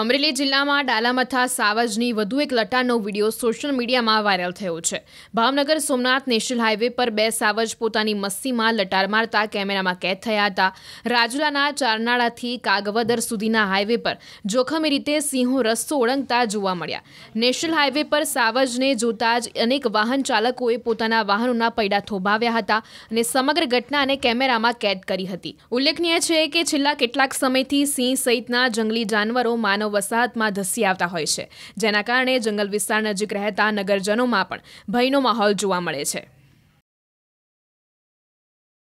અમરેલી જિલ્લામાં ડાલામથા સાવજની વધુ એક લટારનો વિડીયો સોશિયલ મીડિયામાં વાયરલ થયો છે ભાવનગર સોમનાથ નેશનલ હાઈવે પર બે સાવજ પોતાની મસ્તીમાં લટાર મારતા કેમેરામાં કેદ થયા હતા રાજુલાના ચારનાળાથી કાગવદર સુધીના હાઈવે પર જોખમી રીતે સિંહો રસ્તો ઓળંગતા જોવા મળ્યા નેશનલ હાઈવે પર સાવજને જોતા જ અનેક વાહન ચાલકોએ પોતાના વાહનોના પૈડા થોભાવ્યા હતા અને સમગ્ર ઘટનાને કેમેરામાં કેદ કરી હતી ઉલ્લેખનીય છે કે છેલ્લા કેટલાક સમયથી સિંહ સહિતના જંગલી જાનવરો માનવ વાહનો વસાહતમાં ધસી આવતા હોય છે જેના કારણે જંગલ વિસ્તાર નજીક રહેતા નગરજનોમાં પણ ભયનો માહોલ જોવા મળે છે